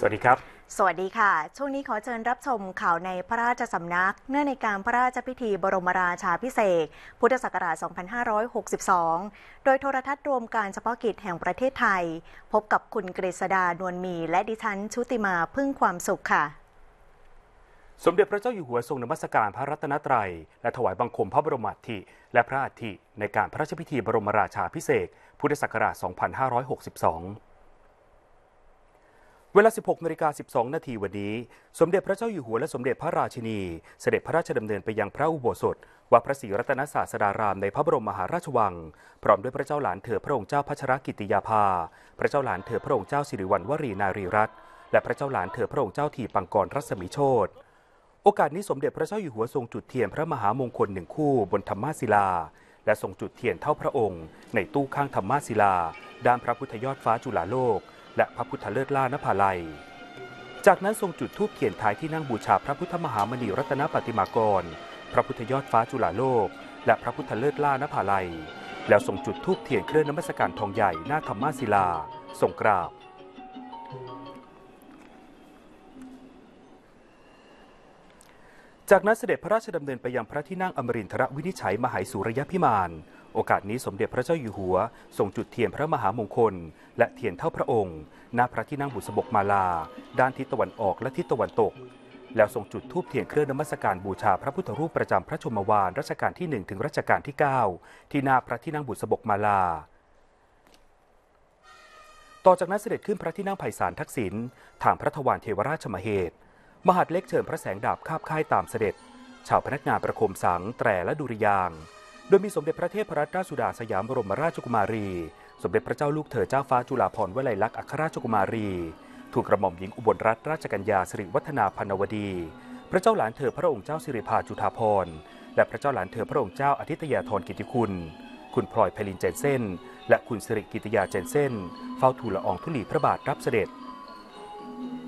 สวัสดีครับ สวัสดีค่ะ ช่วงนี้ขอเชิญรับชมข่าวในพระราชสำนัก เนื่องในการพระราชพิธีบรมราชาพิเศษ พุทธศักราช 2562 โดยโทรทัศน์รวมการเฉพาะกิจแห่งประเทศไทย พบกับคุณกฤษดา นวลมี และดิฉัน ชุติมาพึ่งความสุขค่ะ สมเด็จพระเจ้าอยู่หัวทรงนมัสการพระรัตนตรัย และถวายบังคมพระบรมอัฐิและพระอัฐิในการพระราชพิธีบรมราชาพิเศษพุทธศักราช 2562เวลา 16นาฬิกา12นาทีวันนี้ สมเด็จพระเจ้าอยู่หัวและสมเด็จพระราชินี เสด็จพระราชดำเนินไปยังพระอุโบสถวัดพระศรีรัตนศาสดารามในพระบรมมหาราชวัง พร้อมด้วยพระเจ้าหลานเธอพระองค์เจ้าพัชรกิติยาภา พระเจ้าหลานเธอพระองค์เจ้าสิริวัณวรีนารีรัตน์ และพระเจ้าหลานเธอพระองค์เจ้าทีปังกรรัศมีโชตโอกาสนี้สมเด็จพระเจ้าอยู่หัวทรงจุดเทียนพระมหามงคลหนึ่งคู่บนธรรมศิลา และทรงจุดเทียนเท่าพระองค์ ในตู้ข้างธรรมศิลา ด้านพระพุทธยอดฟ้าจุฬาโลกและพระพุทธเลิศล่านภาลัย จากนั้นทรงจุดธูปเทียนท้ายที่นั่งบูชาพระพุทธมหามณีรัตนปฏิมากร พระพุทธยอดฟ้าจุฬาโลก และพระพุทธเลิศล่านภาลัย แล้วทรงจุดธูปเทียนเครื่องนมัสการทองใหญ่หน้าธรรมศิลาทรงกราบ จากนั้นเสด็จพระราชดำเนินไปยังพระที่นั่งอมรินทรวินิจฉัยมหายสุรยพิมานโอกาสนี้สมเด็จพระเจ้าอยู่หัวทรงจุดเทียนพระมหามงคล และเทียนเท่าพระองค์ณนาพระที่นั่งบุษบกมาลา ด้านทิศตะวันออกและทิศตะวันตก แล้วทรงจุดธูปเทียนเครื่องนมัสการบูชาพระพุทธรูปประจำพระชมวานรัชกาลที่ 1 ถึงรัชกาลที่ 9 ที่หน้าพระที่นั่งบุษบกมาลา ต่อจากนั้นเสด็จขึ้นพระที่นั่งไพศาลทักษิณทางพระทวารเทวราชมเหตุมหาดเล็กเชิญพระแสงดาบคาบค่ายตามเสด็จ ชาวพนักงานประคมสังแตรและดุริยางโดยมีสมเด็จพระเทพรัตนราชสุดาสยามบรมราชกุมารี สมเด็จพระเจ้าลูกเธอเจ้าฟ้าจุฬาภรณ์วลัยลักษณ์อัครราชกุมารี ถูกกระหม่อมหญิงอุบลรัตนราชกัญญาสิริวัฒนาพันวดี พระเจ้าหลานเธอพระองค์เจ้าสิริภาจุฑาภรณ์ และพระเจ้าหลานเธอพระองค์เจ้าอาทิตยาธรกิติคุณ คุณพลอยเพลินเจนเซนและคุณสิริกิติยาเจนเซนเฝ้าทูลละอองธุลีพระบาทรับเสด็จ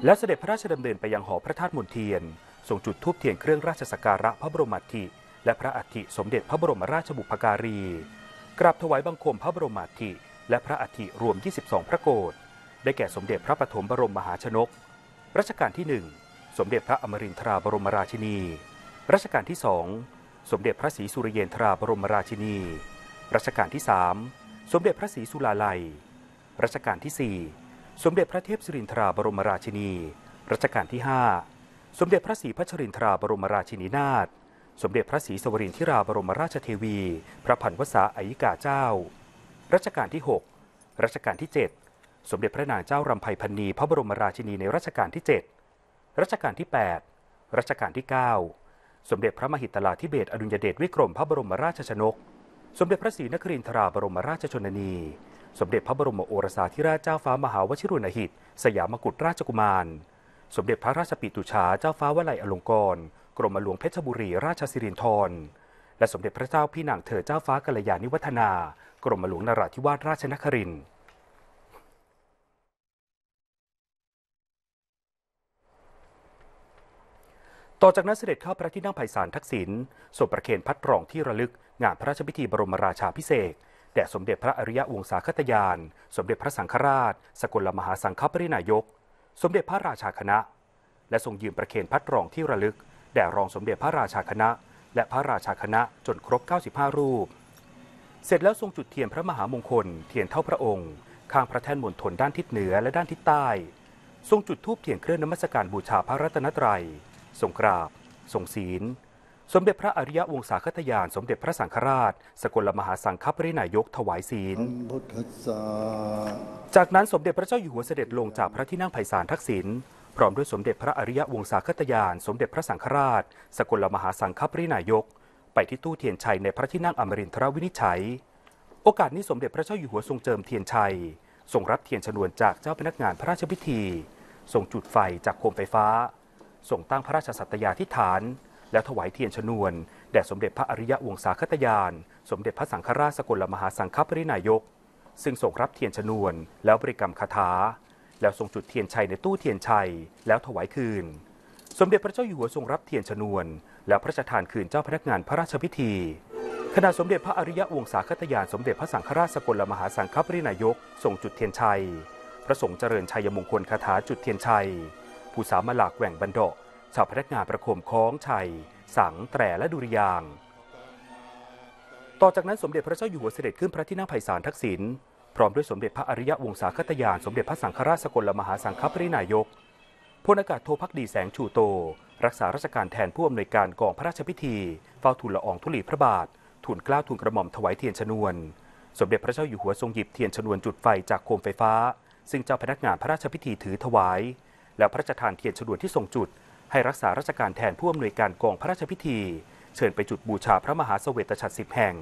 และเสด็จพระราชดำเนินไปยังหอพระธาตุมณเทียนทรงจุดธูปเทียนเครื่องราชสักการะพระบรมอัฐิและพระอัฐิสมเด็จพระบรมราชบุพการี กราบถวายบังคมพระบรมอัฐิและพระอัฐิรวม 22 พระโกรธได้แก่สมเด็จพระปฐมบรมมหาชนกรัชกาลที่ 1 สมเด็จพระอมรินทราบรมราชินี รัชกาลที่สองสมเด็จพระศรีสุริเยนทราบรมราชินีรัชกาลที่สามสมเด็จพระศรีสุลาลัยรัชกาลที่ 4 สมเด็จพระเทพสิรินทราบรมราชินีรัชกาลที่5สมเด็จพระศรีพัชรินทราบรมราชินีนาถสมเด็จพระศรีสวรินทิราบรมราชเทวี พระพันวษาอัยกาเจ้า รัชกาลที่ 6รัชกาลที่ 7 สมเด็จพระนางเจ้ารำไพพันนีพระบรมราชินีในรัชกาลที่ 7รัชกาลที่ 8รัชกาลที่ 9 สมเด็จพระมหิตลาธิเบศอดุญเดชวิกรมพระบรมราชชนก สมเด็จพระศรีนครินทราบรมราชชนนี สมเด็จพระบรมโอรสาธิราชเจ้าฟ้ามหาวชิรุณหิตสยามกุฎราชกุมาร สมเด็จพระราชปิตุชาเจ้าฟ้าวลัยอลงกรกรมหลวงเพชรบุรีราชสิรินธรและสมเด็จพระเจ้าพี่นางเธอเจ้าฟ้ากัลยาณิวัฒนา กรมหลวงนราธิวาสราชนครินทร์ต่อจากนั้นเสด็จเข้าพระที่นั่งไพศาลทักษิณส่งประเคนพัดรองที่ระลึกงานพระราชพิธีบรมราชาพิเศษแด่สมเด็จพระอริยวงศาคตยาน สมเด็จพระสังฆราช สกลมหาสังฆปรินายก สมเด็จพระราชาคณะ และทรงยืมประเคนพัดรองที่ระลึกแด่รองสมเด็จพระราชาคณะ และพระราชาคณะ จนครบ 95 รูป เสร็จแล้วทรงจุดเทียนพระมหามงคล เทียนเท่าพระองค์ข้างพระแท่นมณฑลด้านทิศเหนือและด้านทิศใต้ทรงจุดธูป เทียนเครื่องนมัสการบูชาพระรัตนตรัยทรงกราบทรงศีล สมเด็จพระอริยวงศาคตยาน สมเด็จพระสังฆราช สกลมหาสังฆปรินายกถวายศีล จากนั้นสมเด็จพระเจ้าอยู่หัวเสด็จลงจากพระที่นั่งไพศาลทักษิณพร้อมด้วยสมเด็จพระอริยวงศาคตยาน สมเด็จพระสังฆราช สกลมหาสังฆปรินายก ไปที่ตู้เทียนชัยในพระที่นั่งอมรินทรวินิจฉัย โอกาสนี้สมเด็จพระเจ้าอยู่หัวทรงเจิมเทียนชัยทรงรับเทียนชนวนจากเจ้าพนักงานพระราชพิธีทรงจุดไฟจากโคมไฟฟ้าทรงตั้งพระราชสัตยาธิฐาน และถวายเทียนชนวนแด่สมเด็จพระอริยวงศาคตยาน สมเด็จพระสังฆราช สกลมหาสังฆปรินายก ซึ่งทรงรับเทียนชนวน แล้วบริกรรมคาถาแล้วทรงจุดเทียนชัยในตู้เทียนชัย แล้วถวายคืน สมเด็จพระเจ้าอยู่หัวทรงรับเทียนชนวน แล้วพระราชทานคืนเจ้าพนักงานพระราชพิธี ขณะสมเด็จพระอริยะวงศาคตยานสมเด็จพระสังฆราชสกลมหาสังฆปรินายกทรงจุดเทียนชัยพระสงฆ์เจริญชัยมงคลคาถาจุดเทียนชัย ผู้สามหลากแหว่งบันดาชาวพนักงานประคมคล้องชัย สังแตรและดุริยางต่อจากนั้นสมเด็จพระเจ้าอยู่หัวเสด็จขึ้นพระที่นั่งไพศาลทักษิณพร้อมด้วยสมเด็จพระอริยวงศาคตยาน สมเด็จพระสังฆราชสกลมหาสังฆปรินายกพลอากาศโทพักดีแสงชูโต รักษาราชการแทน ผู้อำนวยการกองพระราชพิธี เฝ้าทูลละองธุลีพระบาททูลกล้าทูลกระหม่อมถวายเทียนชนวน สมเด็จพระเจ้าอยู่หัวทรงหยิบ เทียนชนวนจุดไฟจากโคมไฟฟ้า ซึ่งเจ้าพนักงานพระราชพิธีถือถวาย แล้วพระราชทานเทียนชนวนที่ทรงจุด ให้รักษาราชการแทนผู้อำนวยการกองพระราชพิธี เชิญไปจุดบูชาพระมหาสเวตฉัตรสิบแห่ง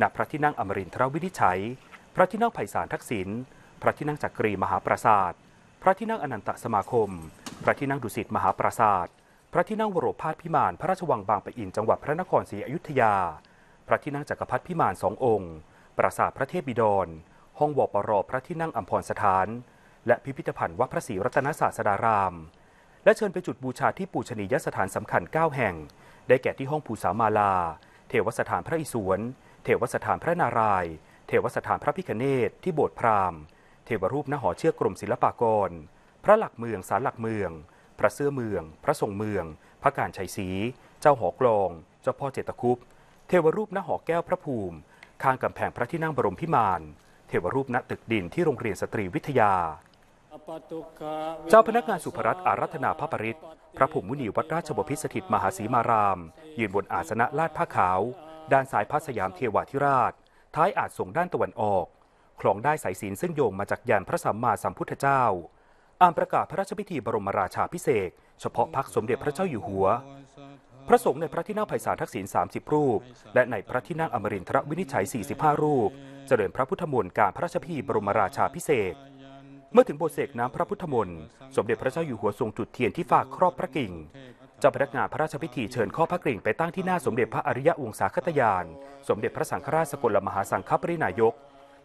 ณพระที่นั่งอมรินทรวินิจฉัยพระที่นั่งไพศาลทักษิณ พระที่นั่งจักรีมหาปราสาท พระที่นั่งอนันตสมาคม พระที่นั่งดุสิตมหาปราสาท พระที่นั่งวโรพาสพิมานพระราชวังบางปะอินจังหวัดพระนครศรีอยุธยา พระที่นั่งจักรพรรดิพิมานสององค์ ปราสาทพระเทพบิดร ห้องวปรพระที่นั่งอัมพรสถาน และพิพิธภัณฑ์วัดพระศรีรัตนศาสดาราม และเชิญไปจุดบูชาที่ปูชนียสถานสำคัญ9แห่ง ได้แก่ที่ห้องภูสามาลา เทวสถานพระอิศวรเทวสถานพระนารายณ์เทวสถานพระพิคเนตที่โบสถ์พราหมณ์เทวรูปหน้าหอเชือกกรมศิลปากร พระหลักเมืองสารหลักเมือง พระเสื้อเมือง พระทรงเมือง พระการชัยศรีเจ้าหอกลอง เจ้าพ่อเจตคุปเทวรูปหน้าหอแก้วพระภูมิข้างกำแพงพระที่นั่งบรมพิมาน เทวรูปณตึกดินที่โรงเรียนสตรีวิทยา เจ้าพนักงานสุภรัตอารัธนาพระปริศพระภูมิมุนีวัดราชบพิสถิตมหาศีมาราม ยืนบนอาสนะลาดผ้าขาวด้านสายพระสยามเทวาธิราชท้ายอาจส่งด้านตะวันออก คลองได้สายศีลซึ่งโยงมาจากยานพระสัมมาสัมพุทธเจ้าอ่านประกาศพระราชพิธีบรมราชาพิเศษเฉพาะพักสมเด็จพระเจ้าอยู่หัว พระสงฆ์ในพระที่นั่งไพศาลทักษิณ30 รูป และในพระที่นั่งอมรินทรวินิจฉัย 45 รูปเจริญพระพุทธมนต์การพระราชพิธีบรมราชาพิเศษ เมื่อถึงบทเสกน้ำพระพุทธมนต์สมเด็จพระเจ้าอยู่หัวทรงจุดเทียนที่ฝากครอบพระกิ่งเจ้าพนักงานพระราชพิธีเชิญข้อพระกริ่งไปตั้งที่หน้าสมเด็จพระอริยะวงศาคตยาน สมเด็จพระสังฆราชสกลมหาสังฆปรินายก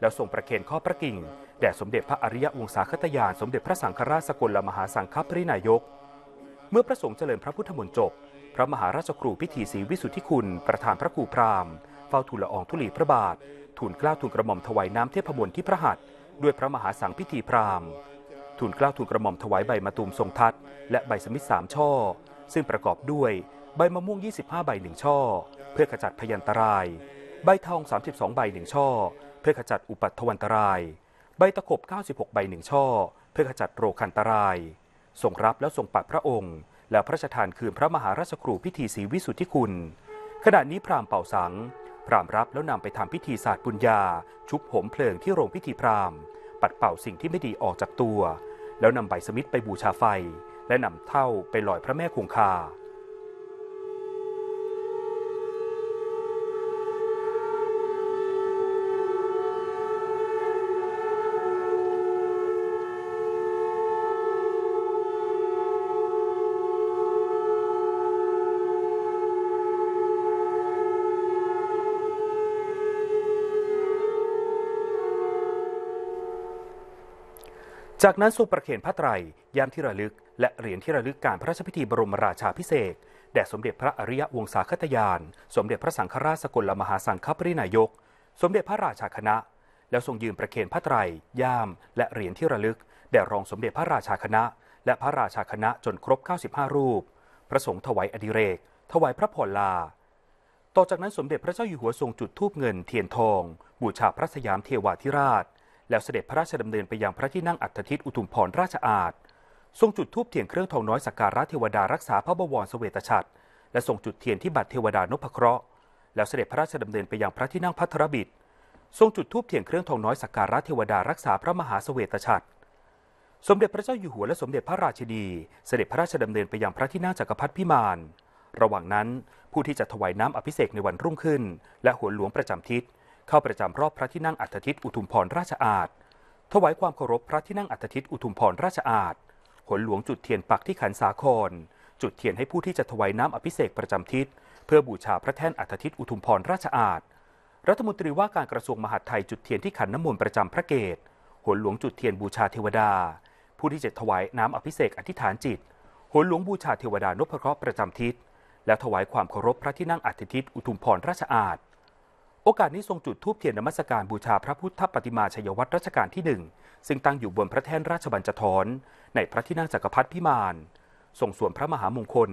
แล้วส่งประเคนข้อพระกริ่งแด่สมเด็จพระอริยะวงศาคตยาน สมเด็จพระสังฆราชสกลมหาสังฆปรินายก เมื่อพระสงฆ์เจริญพระพุทธมนต์จบพระมหาราชครูพิธีศรีวิสุทธิคุณ ประธานพระครูพราหมณ์เฝ้าทูลละอองธุลีพระบาททูลกล้าทูลกระหม่อมถวายน้ำเทพมนต์ที่พระหัตถ์ด้วยพระมหาสังพิธีพราหมณ์ทูลกล้าทูลกระหม่อมถวายใบมะตูมทรงทัศและใบสมิธสามช่อซึ่งประกอบด้วย ใบมะม่วง 25 ใบหนึ่งช่อเพื่อขจัดพยันตราย ใบทอง 32 ใบหนึ่งช่อเพื่อขจัดอุปัตถวันตราย ใบตะขบ 96 ใบหนึ่งช่อ เพื่อขจัดโรคันตราย ส่งรับแล้วส่งปัดพระองค์ แล้วพระราชทานคืนพระมหาราชครูพิธีศีวิสุทธิคุณ ขณะนี้พราหม์เป่าสัง พราหม์รับแล้วนำไปทำพิธีศาสตร์บุญญา ชุบผมเพลิงที่โรงพิธีพราหม์ปัดเป่าสิ่งที่ไม่ดีออกจากตัว แล้วนำใบสมิธไปบูชาไฟและนำเท่าไปลอยพระแม่คงคาจากนั้นทรงประเคนพระไตรย่ามที่ระลึก และเหรียญที่ระลึกการพระราชพิธีบรมราชาพิเศษแด่สมเด็จพระอริยวงศาคตยาน สมเด็จพระสังฆราชสกลมหาสังฆปรินายก สมเด็จพระราชาคณะ แล้วทรงยืนประเคนพระไตรย่ามและเหรียญที่ระลึกแด่รองสมเด็จพระราชาคณะ และพระราชาคณะจนครบ 95 รูป พระสงฆ์ถวายอดิเรก ถวายพระพรลา ต่อจากนั้นสมเด็จพระเจ้าอยู่หัวทรงจุดธูปเงินเทียนทอง บูชาพระสยามเทวาธิราชแล้วเสด็จพระราชดำเนินไปยังพระที่นั่งอัฏฐทิศอุทุมพรราชอาณทรงจุดทูบเทียนเครื่องทองน้อยสักการะเทวดารักษาพระบวรสเวตฉัตรและทรงจุดเทียนที่บัตรเทวดานพเคราะห์ แล้วเสด็จพระราชดำเนินไปยังพระที่นั่งพัทรบิดทรงจุดทูบเทียนเครื่องทองน้อยสักการะเทวดารักษาพระมหาสเวตฉัตรสมเด็จพระเจ้าอยู่หัวและสมเด็จพระราชินีเสด็จพระราชดำเนินไปยังพระที่นั่งจักรพรรดิพิมาน ระหว่างนั้นผู้ที่จะถวายน้ำอภิเษกในวันรุ่งขึ้น และหัวหลวงประจำทิศเข้าประจำรอบพระที่นั่งอัฐทิตอุทุมพรราชอาณถวายความเคารพพระที่นั่งอัฐทิตอุทุมพรราชอาณหนหลวงจุดเทียนปักที่ขันสาครจุดเทียนให้ผู้ที่จะถวายน้ำอภิเษกประจำทิศเพื่อบูชาพระแท่นอัฐทิตอุทุมพรราชอาณรัฐมนตรีว่าการกระทรวงมหาดไทยจุดเทียนที่ขันน้ำมนต์ประจำพระเกศหนหลวงจุดเทียนบูชาเทวดา ผู้ที่จะถวายน้ำอภิเษกอธิษฐานจิตหนหลวงบูชาเทวดานพเคราะห์ประจำทิศและถวายความเคารพพระที่นั่งอัฐทิตอุทุมพรราชอาณโอกาสนี้ทรงจุดธูปเทียนนมัสการบูชาพระพุทธปฏิมาชัยวัตรรัชกาลที่หนึ่ง ซึ่งตั้งอยู่บนพระแท่นราชบัญจทรในพระที่นั่งจักรพรรดิพิมาน ทรงสวมพระมหามงคล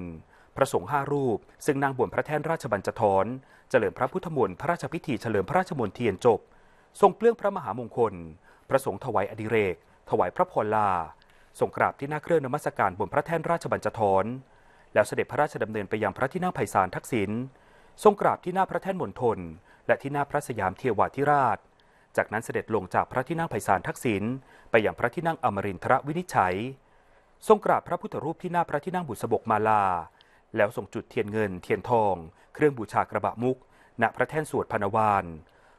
พระสงฆ์ห้ารูป ซึ่งนั่งบนพระแท่นราชบัญจทรเจริญพระพุทธมนต์พระราชพิธีเฉลิมพระราชมนตเทียนจบ ทรงเปลื้องพระมหามงคลพระสงฆ์ถวายอดิเรกถวายพระพรลา ทรงกราบที่หน้าเครื่องนมัสการบนพระแท่นราชบัญจทรแล้วเสด็จพระราชดำเนินไปยังพระที่นั่งไพศาลทักษิณ ทรงกราบที่หน้าพระแท่นมณฑลและที่หน้าพระสยามเทวาธิราช จากนั้นเสด็จลงจากพระที่นั่งไพศาลทักษิณไปยังพระที่นั่งอมรินทรวินิจฉัย ทรงกราบพระพุทธรูปที่หน้าพระที่นั่งบุษบกมาลา แล้วส่งจุดเทียนเงินเทียนทอง เครื่องบูชากระบะมุก ณ พระแท่นสวดพานวาน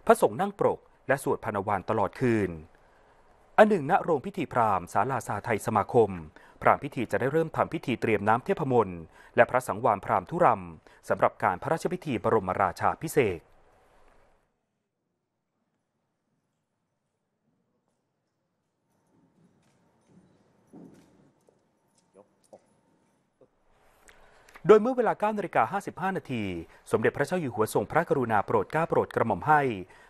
พระสงฆ์นั่งปรกและสวดพานวานตลอดคืน อันหนึ่งณโรงพิธีพราหมณ์ศาลาสาไทยสมาคม พราหมณ์พิธีจะได้เริ่มทำพิธีเตรียมน้ำเทพมนต์และพระสังวานพราหมณ์ทุรำสำหรับการพระราชพิธีบรมราชาพิเศษโดยเมื่อเวลา9นาฬิกา 55 นาที สมเด็จพระเจ้าอยู่หัวทรงพระกรุณาโปรดเกล้าโปรดกระหม่อมให้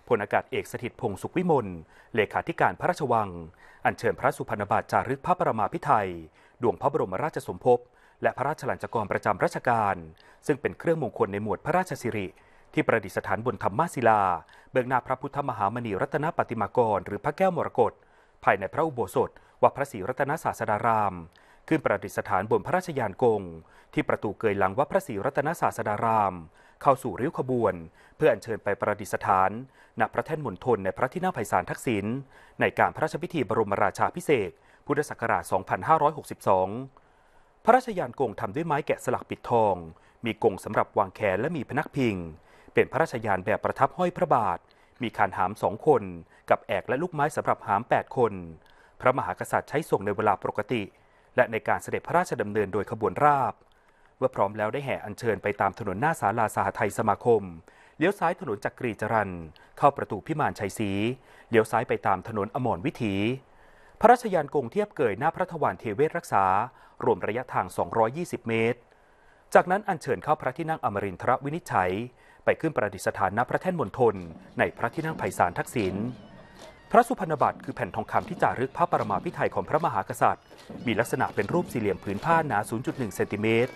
พลอากาศเอกสถิตพงศุขวิมลเลขาธิการพระราชวัง อัญเชิญพระสุพรรณบัตรจารึกพระประมาพิไทยดวงพระบรมราชสมภพและพระราชลัญจกรประจำราชการ ซึ่งเป็นเครื่องมงคลในหมวดพระราชสิริ ที่ประดิษฐานบนธรรมศิลา เบื้องหน้าพระพุทธมหามณีรัตนปฏิมากร หรือพระแก้วมรกตภายในพระอุโบสถวัดพระศรีรัตนศาสดารามขึ้นประดิษฐานบนพระราชยานกงที่ประตูเกยหลังวัดพระศรีรัตนศาสดาราม เข้าสู่ริ้วขบวน เพื่ออัญเชิญไปประดิษฐานณพระแท่นมณฑลในพระที่นั่งไพศาลทักษิณในการพระราชพิธีบรมราชาพิเศษพุทธศักราช 2562 พระราชยานกงทำด้วยไม้แกะสลักปิดทอง มีกงสำหรับวางแขนและมีพนักพิง เป็นพระราชยานแบบประทับห้อยพระบาท มีคานหามสองคน กับแอกและลูกไม้สำหรับหาม8คนพระมหากษัตริย์ใช้ส่งในเวลาปกติและในการเสด็จพระราชดำเนินโดยขบวนราบ เมื่อพร้อมแล้วได้แห่อัญเชิญไปตามถนนหน้าศาลาสหไทยสมาคม เลี้ยวซ้ายถนนจักรีจรันเข้าประตูพิมานชัยศรี เลี้ยวซ้ายไปตามถนนอมรวิถี พระราชยานกงเทียบเกยหน้าพระทวารเทเวศรักษา รวมระยะทาง 220 เมตร จากนั้นอัญเชิญเข้าพระที่นั่งอมรินทรวินิจฉัย ไปขึ้นประดิษฐานณพระแท่นมณฑลในพระที่นั่งไพศาลทักษิณพระสุพรรณบัตรคือแผ่นทองคำที่จารึกพระปรมาพิไทยของพระมหากษัตริย์ มีลักษณะเป็นรูปสี่เหลี่ยมผืนผ้าหนา 0.1 เซนติเมตร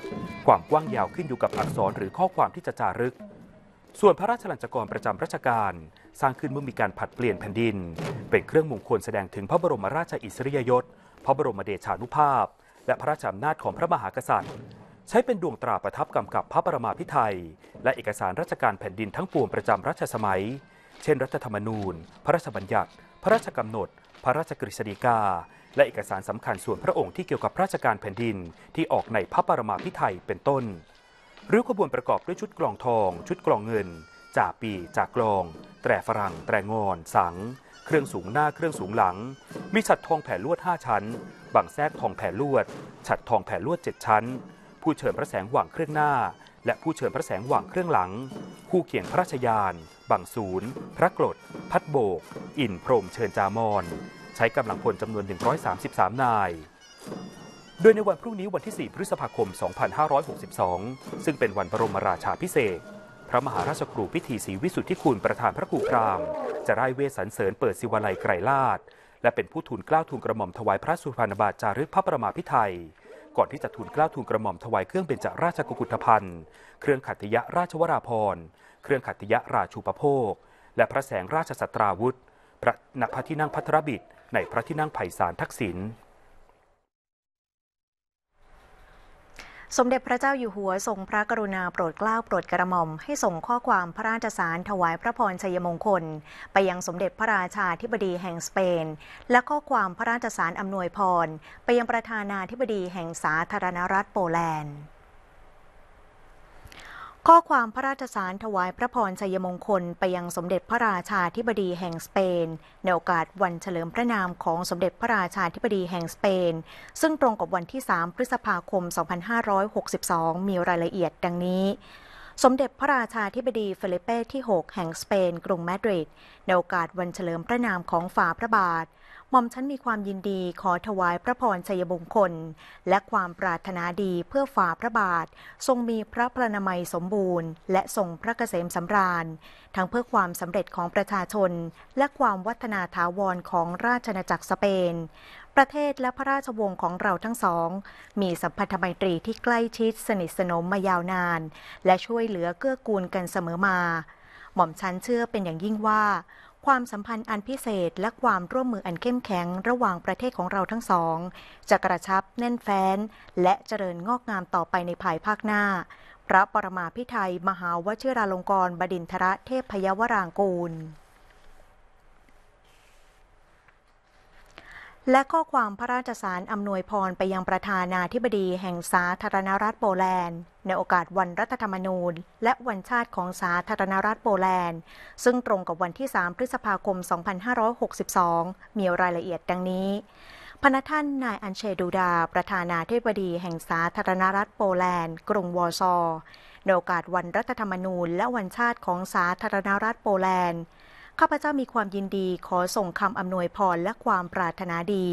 ความกว้างยาวขึ้นอยู่กับอักษรหรือข้อความที่จะจารึก ส่วนพระราชลัญจกรประจำราชการสร้างขึ้นเมื่อมีการผัดเปลี่ยนแผ่นดิน เป็นเครื่องมงคลแสดงถึงพระบรมราชอิสริยยศ พระบรมเดชานุภาพ และพระราชอำนาจของพระมหากษัตริย์ ใช้เป็นดวงตราประทับกำกับพระปรมาพิไทยและเอกสารราชการแผ่นดินทั้งปวงประจำรัชสมัยเช่นรัฐธรรมนูญ พระราชบัญญัติ พระราชกำหนด พระราชกฤษฎีกา และเอกสารสำคัญส่วนพระองค์ที่เกี่ยวกับราชการแผ่นดิน ที่ออกในพระปรมาภิไธยเป็นต้นรือขบวนประกอบด้วยชุดกลองทอง ชุดกลองเงิน จ่าปีจ่ากลอง แตรฝรั่งแตรงอน สัง เครื่องสูงหน้าเครื่องสูงหลัง มีฉัดทองแผ่ลวด 5 ชั้นบังแทรกทองแผ่ลวดฉัดทองแผ่ลวด7ชั้น ผู้เชิญพระแสงหว่างเครื่องหน้าและผู้เชิญพระแสงหว่างเครื่องหลัง คู่เขียนพระราชยาน บังศูนย์ พระกรด พัดโบก อินพรมเชิญจามอน ใช้กำลังพลจำนวน 133 นาย โดยในวันพรุ่งนี้วันที่ 4 พฤษภาคม 2562 ซึ่งเป็นวันบรมราชาพิเศษ พระมหาราชกรูพิธีศรีวิสุทธิคุณประธานพระกรูพราม จะได้เวสันเสริญเปิดศิวาลัยไกรลาศและเป็นผู้ทูลกล้าวทูลกระหม่อมถวายพระสุพรรณบาตรจารึกพระประมาพิไทยก่อนที่จะทูลเกล้าทูลกระหม่อมถวายเครื่องเป็นจราชกุธภัณฑ์ เครื่องขัตติยราชวราพรเครื่องขัตติยราชูปโภค และพระแสงราชสัตราวุธพระนักพระที่นั่งพัทรบิดในพระที่นั่งไผ่สารทักษิณสมเด็จพระเจ้าอยู่หัวทรงพระกรุณาโปรดเกล้าโปรดกระหม่อมให้ส่งข้อความพระราชสารถวายพระพรชัยมงคล ไปยังสมเด็จพระราชาธิบดีแห่งสเปน และข้อความพระราชสารอำนวยพร ไปยังประธานาธิบดีแห่งสาธารณรัฐโปแลนด์ข้อความพระราชสารถวายพระพรชัยมงคลไปยังสมเด็จพระราชาธิบดีแห่งสเปนในโอกาสวันเฉลิมพระนามของสมเด็จพระราชาธิบดีแห่งสเปน ซึ่งตรงกับวันที่ 3พฤษภาคม 2562 มีรายละเอียด ดังนี้ สมเด็จพระราชาธิบดีเฟลิเป้ที่ 6 แห่งสเปน กรุงมาดริดในโอกาสวันเฉลิมพระนามของฝ่าพระบาทหม่อมฉันมีความยินดีขอถวายพระพรชัยมงคลและความปรารถนาดีเพื่อฝ่าพระบาท ทรงมีพระพรณนามัยสมบูรณ์ และทรงพระเกษมสำราญ ทั้งเพื่อความสำเร็จของประชาชน และความวัฒนาถาวรของราชนาจักรสเปน ประเทศและพระราชวงศ์ของเราทั้งสอง มีสัมพันธไมตรีที่ใกล้ชิดสนิทสนมมายาวนาน และช่วยเหลือเกื้อกูลกันเสมอมาหม่อมฉันเชื่อเป็นอย่างยิ่งว่าความสัมพันธ์อันพิเศษและความร่วมมืออันเข้มแข็งระหว่างประเทศของเราทั้งสองจะกระชับแน่นแฟ้น และเจริญงอกงามต่อไปในภายภาคหน้า พระปรมาพิไทยมหาวชิราลงกรณบดินทรเทพพยวรางกูลและข้อความพระราชสารอำนวยพรไปยังประธานาธิบดีแห่งสาธารณรัฐโปแลนด์ ในโอกาสวันรัฐธรรมนูญ และวันชาติของสาธารณรัฐโปแลนด์ซึ่งตรงกับวันที่ 3 พฤษภาคม 2562 มีรายละเอียดดังนี้พนัท่านนายอันเชดูดาประธานาธิบดีแห่งสาธารณรัฐโปแลนด์กรุงวอร์ซอในโอกาสวันรัฐธรรมนูญ และวันชาติของสาธารณรัฐโปแลนด์ข้าพเจ้ามีความยินดีขอส่งคำอำนวยพรและความปรารถนาดี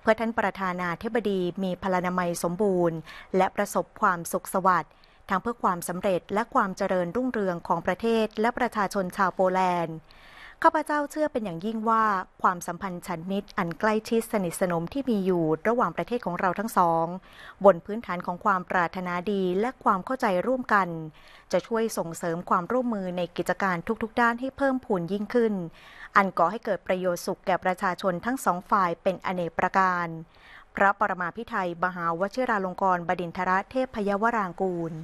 เพื่อท่านประธานาธิบดีมีพลานามัยสมบูรณ์ และประสบความสุขสวัสดิ์ทั้งเพื่อความสำเร็จและความเจริญรุ่งเรืองของประเทศและประชาชนชาวโปแลนด์ข้าพเจ้าเชื่อเป็นอย่างยิ่งว่าความสัมพันธ์ชันมิตรอันใกล้ชิดสนิทสนมที่มีอยู่ระหว่างประเทศของเราทั้งสอง บนพื้นฐานของความปรารถนาดีและความเข้าใจร่วมกัน จะช่วยส่งเสริมความร่วมมือในกิจการทุกๆด้าน ให้เพิ่มพูนยิ่งขึ้น อันก่อให้เกิดประโยชน์สุขแก่ประชาชนทั้งสองฝ่ายเป็นอเนกประการ พระปรมาพิไทยมหาวชิราลงกรบดินทรเทพพยวรางกูล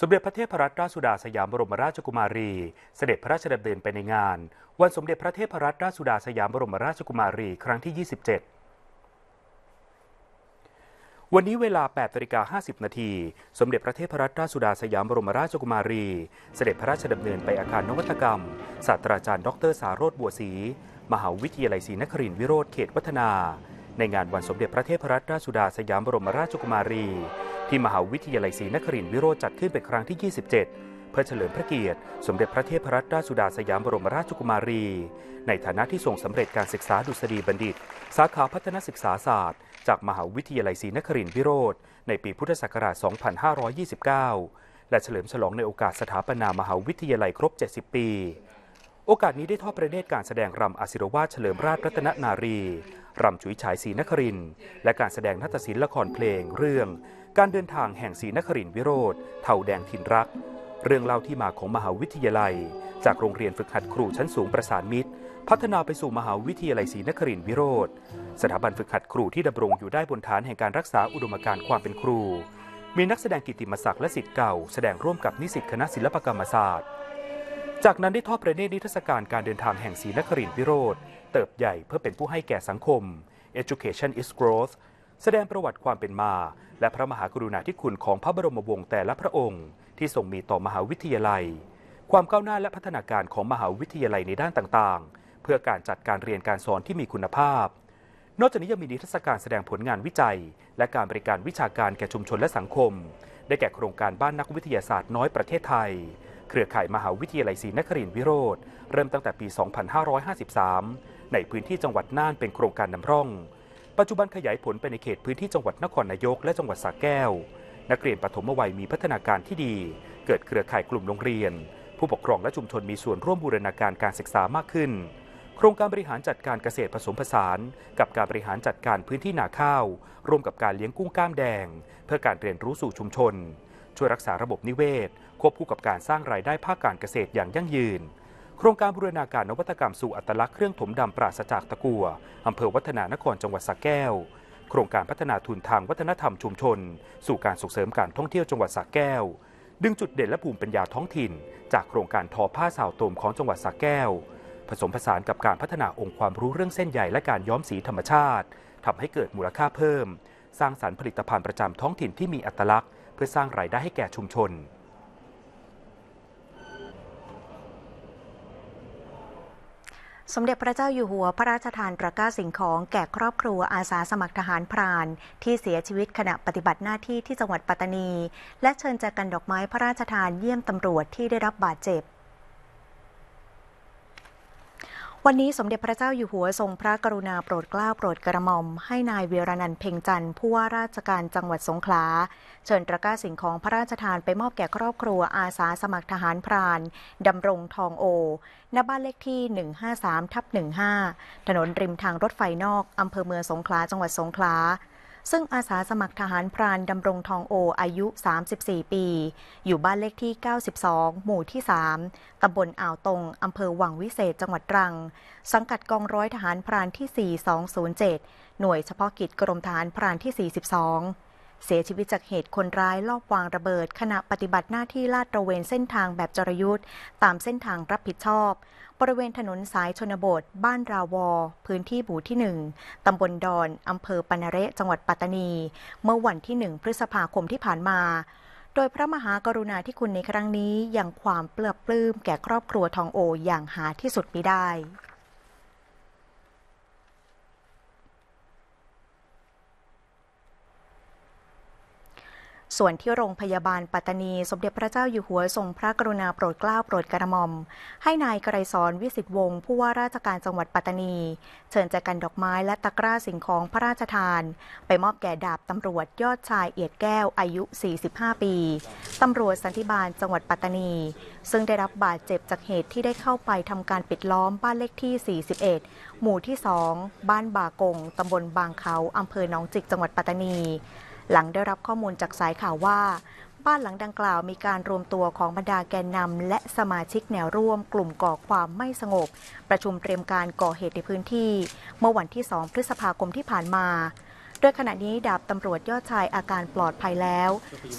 สมเด็จพระเทพรัตนราชสุดาสยามบรมราชกุมารี เสด็จพระราชดำเนินไปในงานวันสมเด็จพระเทพรัตนราชสุดาสยามบรมราชกุมารีครั้งที่27วันนี้เวลา8นาฬิกา50นาทีสมเด็จพระเทพรัตนราชสุดาสยามบรมราชกุมารีเสด็จพระราชดำเนินไปอาคารนวัตกรรมศาสตราจารย์ ดรสารธบัวศรีมหาวิทยาลัยศรีนครินทร์วิโรธเขตวัฒนา ในงานวันสมเด็จพระเทพรัตนราชสุดาสยามบรมราชกุมารีที่มหาวิทยาลัยศรีนครินทร์วิโรจน์จัดขึ้นเป็นครั้งที่ 27 เพื่อเฉลิมพระเกียรติ สมเด็จพระเทพรัตนราชสุดาสยามบรมราชกุมารี ในฐานะที่ทรงสำเร็จการศึกษาดุษฎีบัณฑิต สาขาพัฒนศึกษาศาสตร์จากมหาวิทยาลัยศรีนครินทร์วิโรจน์ในปีพุทธศักราช 2529 และเฉลิมฉลองในโอกาสสถาปนามหาวิทยาลัยครบ 70 ปี โอกาสนี้ได้ทอดพระเนตรการแสดงรำอศิรวาเฉลิมราชรัตนนารีรำฉุยฉายศรีนครินทร์ และการแสดงนัตศิลป์ละครเพลงเรื่องการเดินทางแห่งศรีนครินทร์วิโรธเท่าแดงถิ่นรัก เรื่องเล่าที่มาของมหาวิทยาลัย จากโรงเรียนฝึกหัดครูชั้นสูงประสานมิตร พัฒนาไปสู่มหาวิทยาลัยศรีนครินทร์วิโรธสถาบันฝึกหัดครูที่ดำรงอยู่ได้บนฐานแห่งการรักษาอุดมการณ์ความเป็นครู มีนักแสดงกิติมศักดิ์และสิทธิ์เก่าแสดงร่วมกับนิสิตคณะศิลปกรรมศาสตร์จากนั้นได้ทอดพระเนตรนิทรรศการการเดินทางแห่งศรีนครินทร์วิโรธเติบใหญ่เพื่อเป็นผู้ให้แก่สังคม Education is Growth แสดงประวัติความเป็นมาและพระมหากรุณาธิคุณของพระบรมวงศ์แต่ละพระองค์ ที่ทรงมีต่อมหาวิทยาลัย ความก้าวหน้าและพัฒนาการของมหาวิทยาลัยในด้านต่างๆ เพื่อการจัดการเรียนการสอนที่มีคุณภาพ นอกจากนี้ยังมีนิทรรศการแสดงผลงานวิจัย และการบริการวิชาการแก่ชุมชนและสังคม ได้แก่โครงการบ้านนักวิทยาศาสตร์น้อยประเทศไทย เครือข่ายมหาวิทยาลัยศรีนครินทร์วิโรธเริ่มตั้งแต่ปี 2553 ในพื้นที่จังหวัดน่านเป็นโครงการนำร่องปัจจุบันขยายผลไปในเขตพื้นที่จังหวัดนครนายกและจังหวัดสระแก้ว นักเรียนปฐมวัยมีพัฒนาการที่ดี เกิดเครือข่ายกลุ่มโรงเรียน ผู้ปกครองและชุมชนมีส่วนร่วมบูรณาการการศึกษามากขึ้น โครงการบริหารจัดการเกษตรผสมผสาน กับการบริหารจัดการพื้นที่นาข้าวร่วมกับการเลี้ยงกุ้งก้ามแดงเพื่อการเรียนรู้สู่ชุมชนช่วยรักษาระบบนิเวศ ควบคู่กับการสร้างรายได้ภาคการเกษตรอย่างยั่งยืนโครงการบูรณาการนวัตกรรมสู่อัตลักษณ์เครื่องถมดำปราศจากตะกัวอำเภอวัฒนานครจังหวัดสระแก้ว โครงการพัฒนาทุนทางวัฒนธรรมชุมชนสู่การส่งเสริมการท่องเที่ยวจังหวัดสระแก้ว ดึงจุดเด่นและภูมิปัญญาท้องถิ่นจากโครงการทอผ้าสาวโตมของจังหวัดสระแก้ว ผสมผสานกับการพัฒนาองค์ความรู้เรื่องเส้นใยและการย้อมสีธรรมชาติ ทำให้เกิดมูลค่าเพิ่ม สร้างสารรค์ผลิตภัณฑ์ประจำท้องถิ่นที่มีอัตลักษณ์เพื่อสร้างรายได้ให้แก่ชุมชนสมเด็จพระเจ้าอยู่หัวพระราชทานตระก้าสิ่งของแก่ครอบครัวอาสาสมัครทหารพรานที่เสียชีวิตขณะปฏิบัติหน้าที่ที่จังหวัดปัตตานี และเชิญแจกันดอกไม้พระราชทานเยี่ยมตำรวจที่ได้รับบาดเจ็บวันนี้สมเด็จพระเจ้าอยู่หัวทรงพระกรุณาโปรดเกล้าโปรดกระหม่อม ให้นายเวรนันเพ่งจันทร์ผู้ว่าราชการจังหวัดสงขลา เชิญตะก้าสิ่งของพระราชทานไปมอบแก่ครอบครัวอาสาสมัครทหารพราน ดำรงทองโอณบ้านเลขที่ 153 ทับ 15 ถนนริมทางรถไฟนอก อำเภอเมืองสงขลาจังหวัดสงขลาซึ่งอาสาสมัครทหารพรานดำรงทองโออายุ 34 ปี อยู่บ้านเลขที่ 92 หมู่ที่ 3 ตำบลอ่าวตรง อำเภอวังวิเศษจังหวัดตรัง สังกัดกองร้อยทหารพรานที่ 4207 หน่วยเฉพาะกิจกรมทหารพรานที่ 42เสียชีวิตจากเหตุคนร้ายลอบวางระเบิด ขณะปฏิบัติหน้าที่ลาดตระเวนเส้นทางแบบจรยุทธ์ ตามเส้นทางรับผิดชอบบริเวณถนนสายชนบท บ้านราวอ พื้นที่หมู่ที่1ตำบลดอน อำเภอปนเรศจังหวัดปัตตานี เมื่อวันที่1พฤษภาคมที่ผ่านมา โดยพระมหากรุณาธิคุณในครั้งนี้ยังความเปลือบปลื้ม แก่ครอบครัวทองโออย่างหาที่สุดมิได้ส่วนที่โรงพยาบาลปัตตานี สมเด็จพระเจ้าอยู่หัวทรงพระกรุณาโปรดเกล้าโปรดกระหม่อม ให้นายไกรสอนวิสิทธวงศ์ผู้ว่าราชการจังหวัดปัตตานีเชิญจกันดอกไม้และตะกร้าสิ่งของพระราชทาน ไปมอบแก่ดาบตำรวจยอดชายเอียดแก้วอายุ 45 ปี ตำรวจสันติบาลจังหวัดปัตตานี ซึ่งได้รับบาดเจ็บจากเหตุที่ได้เข้าไปทำการปิดล้อมบ้านเลขที่ 41 หมู่ที่ 2 บ้านบากงตำบลบางเขาอำเภอหนองจิก จังหวัดปัตตานีหลังได้รับข้อมูลจากสายข่าวว่า บ้านหลังดังกล่าวมีการรวมตัวของบรรดาแกนนำและสมาชิกแนวร่วมกลุ่มก่อความไม่สงบ ประชุมเตรียมการก่อเหตุในพื้นที่ เมื่อวันที่ 2 พฤษภาคมที่ผ่านมาโดยขณะนี้ดาบตำรวจยอดชายอาการปลอดภัยแล้ว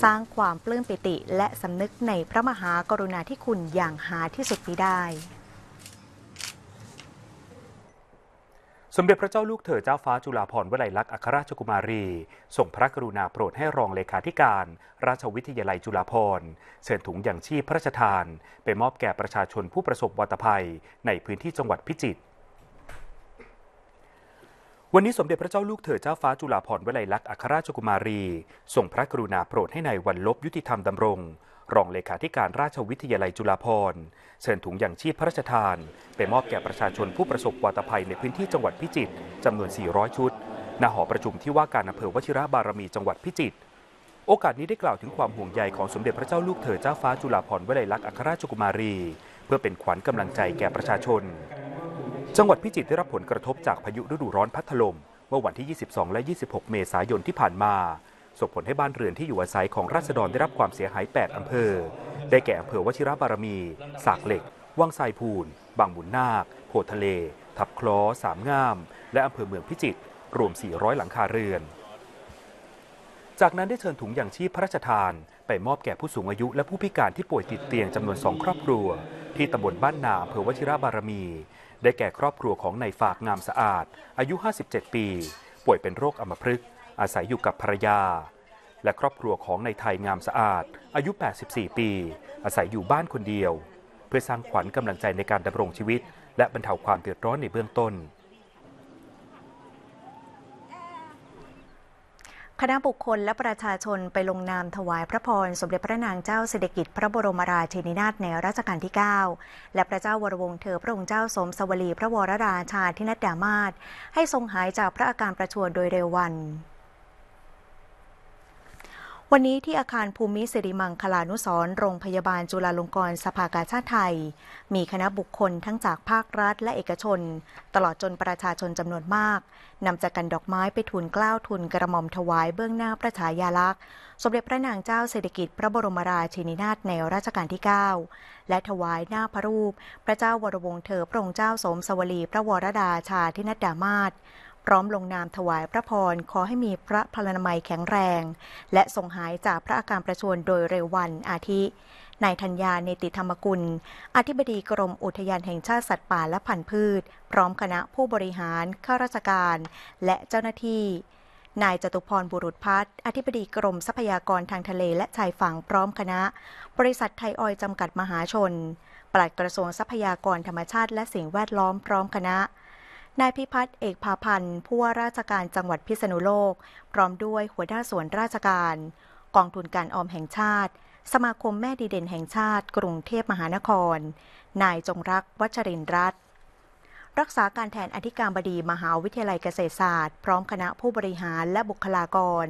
สร้างความปลื้มปิติและสำนึกในพระมหากรุณาธิคุณอย่างหาที่สุดมิได้สมเด็จพระเจ้าลูกเธอเจ้าฟ้าจุฬาภรณ์วลัยลักษณ์อัครราชกุมารีส่งพระกรุณาโปรดให้รองเลขาธิการ ราชวิทยาลัยจุฬาภรณ์เชิญถุงอย่างชีพพระราชทาน ไปมอบแก่ประชาชนผู้ประสบวัตภัยในพื้นที่จังหวัดพิจิตร วันนี้สมเด็จพระเจ้าลูกเธอเจ้าฟ้าจุฬาภรณ์วลัยลักษณ์อัครราชกุมารีส่งพระกรุณาโปรดให้ในายวันลบยุติธรรมดำรงรองเลขาธิการราชวิทยาลัยจุฬาภรณ์เชิญถุงอย่างชีพพระราชทาน ไปมอบแก่ประชาชนผู้ประสบวาตภัยในพื้นที่จังหวัดพิจิตรจำนวน 400 ชุดณหอประชุมที่ว่าการอำเภอวชิระบารมีจังหวัดพิจิตร โอกาสนี้ได้กล่าวถึงความห่วงใยของสมเด็จพระเจ้าลูกเธอเจ้าฟ้าจุฬาภรณ์วลัยลักษณ์อัครราชกุมารี เพื่อเป็นขวัญกำลังใจแก่ประชาชน จังหวัดพิจิตรได้รับผลกระทบจากพายุฤดูร้อนพัดถล่มเมื่อวันที่ 22 และ 26 เมษายนที่ผ่านมาส่งผลให้บ้านเรือนที่อยู่อาศัยของราษฎรได้รับความเสียหาย 8 อำเภอ ได้แก่อำเภอวชิระบารมี สากเหล็ก วังทรภพูน บางบุญนาคโพทะเล ทับคล้อสามงาม และอำเภอเมืองพิจิตร รวม 400 หลังคาเรือน จากนั้นได้เชิญถุงยางชีพพระราชทาน ไปมอบแก่ผู้สูงอายุและผู้พิการที่ป่วยติดเตียงจำนวนสองครอบครัว ที่ตำบลบ้านนาอำเภอวชิระบารมี ได้แก่ครอบครัวของนายฝากงามสะอาด อายุ 57 ปี ป่วยเป็นโรคอัมพฤกษ์อาศัยอยู่กับภรรยา และครอบครัวของในไทยงามสะอาด อายุ 84 ปี อาศัยอยู่บ้านคนเดียว เพื่อสร้างขวัญกำลังใจในการดำรงชีวิตและบรรเทาความเดือดร้อนในเบื้องต้น คณะบุคคลและประชาชนไปลงนามถวายพระพร สมเด็จพระนางเจ้าสดรจกิจพระบรมราชินีนาถในรัชกาลที่ 9 และพระเจ้าวรวงเธอพระองค์เจ้า สมสวลีพระวรราชาธินัดดามาศให้ทรงหายจากพระอาการประชวรโดยเร็ววันวันนี้ที่อาคารภูมิสิริมังคลานุสรโรงพยาบาลจุฬาลงกรณ์สภากาชาติไทย มีคณะบุคคลทั้งจากภาครัฐและเอกชน ตลอดจนประชาชนจำนวนมากนำจากกันดอกไม้ไปทูลกล้าวทูลกระหม่อมถวายเบื้องหน้าพระฉายาลักษณ์ สมเด็จพระนางเจ้าเศรษฐกิจ พระบรมราชินีนาถในรัชกาลที่ 9 และถวายหน้าพระรูป พระเจ้าวรวงเธอพระองค์เจ้าสมสวลีพระวรดาชาทินัดดามาศพร้อมลงนามถวายพระพรขอให้มีพระพลานามัยแข็งแรง และทรงหายจากพระอาการประชวนโดยเร็ววันอาทินายธัญญาเนติธรรมกุล อธิบดีกรมอุทยานแห่งชาติสัตว์ป่าและพันธุ์พืช พร้อมคณะผู้บริหาร ข้าราชการและเจ้าหน้าที่ นายจตุพรบุรุษพัฒน์อธิบดีกรมทรัพยากรทางทะเลและชายฝั่งพร้อมคณะ บริษัทไทยออยจำกัดมหาชนปลัดกระทรวงทรัพยากรธรรมชาติ และสิ่งแวดล้อมพร้อมคณะนายพิพัฒน์เอกพาพันธ์ผู้ว่าราชการจังหวัดพิษณุโลก พร้อมด้วยหัวหน้าส่วนราชการ กองทุนการออมแห่งชาติ สมาคมแม่ดีเด่นแห่งชาติ กรุงเทพมหานครนายจงรักวัชรินรัตน์รักษาการแทนอธิการบดีมหาวิทยาลัยเกษตรศาสตร์ พร้อมคณะผู้บริหารและบุคลากร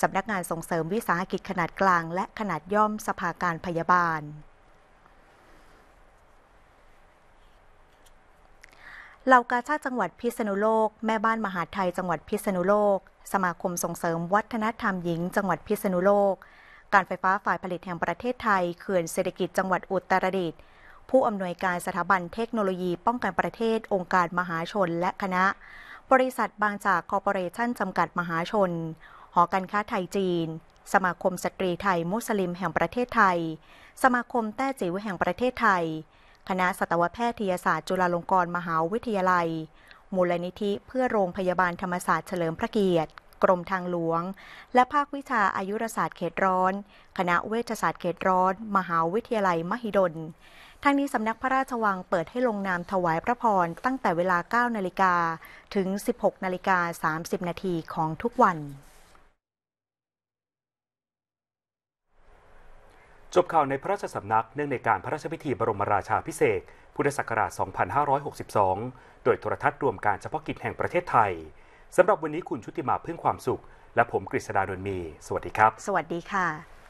สำนักงานส่งเสริมวิสาหกิจขนาดกลาง และขนาดย่อมสภาการพยาบาลเหล่ากาชาติจังหวัดพิษณุโลกแม่บ้านมหาไทยจังหวัดพิษณุโลก สมาคมส่งเสริมวัฒนธรรมหญิงจังหวัดพิษณุโลก การไฟฟ้าฝ่ายผลิตแห่งประเทศไทย เขื่อนเศรษฐกิจจังหวัดอุตรดิตถ์ผู้อำนวยการสถาบันเทคโนโลยีป้องกันประเทศองค์การมหาชนและคณะ บริษัทบางจากคอร์ปอเรชั่นจำกัดมหาชน หอการค้าไทยจีน สมาคมสตรีไทย มุสลิมแห่งประเทศไทย สมาคมแต้จิ๋วแห่งประเทศไทยคณะ สัตวแพทยศาสตร์จุฬาลงกรณ์มหาวิทยาลัย มูลนิธิเพื่อโรงพยาบาลธรรมศาสตร์ เฉลิมพระเกียรติกรมทางหลวง และภาควิชาอายุรศาสตร์เขตร้อน คณะเวชศาสตร์เขตร้อน มหาวิทยาลัยมหิดล ทั้งนี้สำนักพระราชวังเปิดให้ลงนามถวายพระพร ตั้งแต่เวลา 9นาฬิกาถึง 16นาฬิกา30นาทีของทุกวันจบข่าวในพระราชสำนักเนื่องในการพระราชพิธีบรมราชาพิเศษ พุทธศักราช 2562 โดยโทรทัศน์รวมการเฉพาะกิจแห่งประเทศไทย สำหรับวันนี้คุณชุติมาพึ่งความสุข และผมกฤษดาดนมี สวัสดีครับ สวัสดีค่ะ